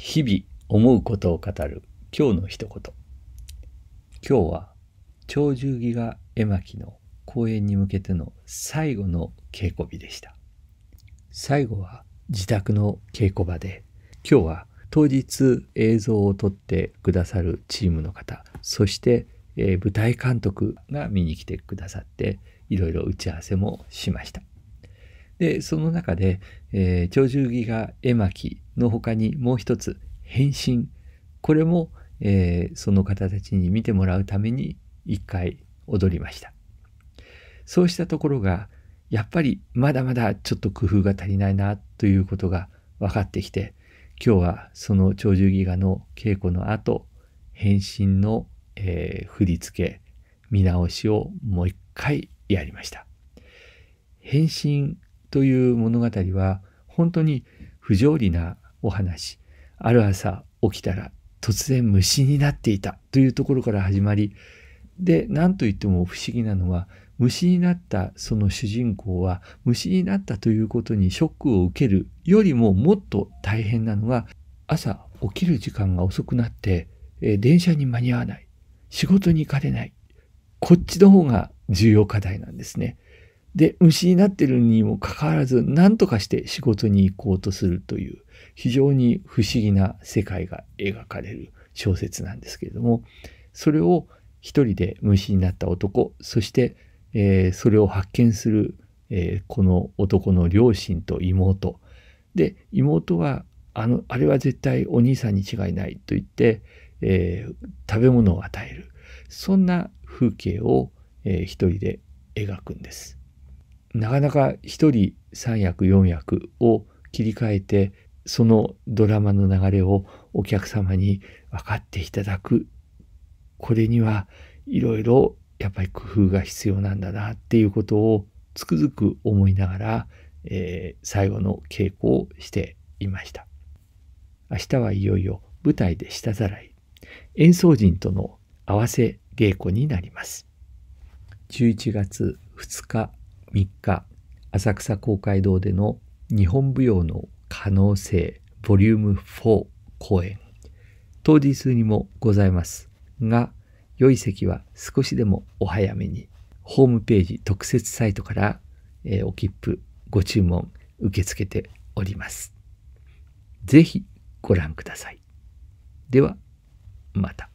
日々思うことを語る今日の一言今日は鳥獣戯画絵巻の公演に向けての最後の稽古日でした最後は自宅の稽古場で今日は当日映像を撮ってくださるチームの方そして、え舞台監督が見に来てくださっていろいろ打ち合わせもしましたでその中で、えー、鳥獣戯画絵巻の他にもう一つ変身これも、えー、その方たちに見てもらうために一回踊りましたそうしたところがやっぱりまだまだちょっと工夫が足りないなということが分かってきて今日はその長寿ギガの稽古の後返信の、えー、振り付け見直しをもう一回やりました変身という物語は本当に不条理なお話ある朝起きたら突然虫になっていたというところから始まりで何と言っても不思議なのは虫になったその主人公は虫になったということにショックを受けるよりももっと大変なのは朝起きる時間が遅くなって、え電車に間に合わない仕事に行かれないこっちの方が重要課題なんですね。で、虫になってるにもかかわらず、何とかして仕事に行こうとするという、非常に不思議な世界が描かれる小説なんですけれども、それを一人で虫になった男、そして、えー、それを発見する、えー、この男の両親と妹。で、妹は、あの、あれは絶対お兄さんに違いないと言って、えー、食べ物を与える。そんな風景を、えー、一人で描くんです。なかなか一人三役四役を切り替えてそのドラマの流れをお客様に分かっていただくこれにはいろいろやっぱり工夫が必要なんだなっていうことをつくづく思いながら、えー、最後の稽古をしていました明日はいよいよ舞台で下ざらい演奏陣との合わせ稽古になります11月2日3日浅草公会堂での日本舞踊の可能性ボリューム4公演当日にもございますが良い席は少しでもお早めにホームページ特設サイトから、えー、お切符ご注文受け付けております。ぜひご覧ください。では、また。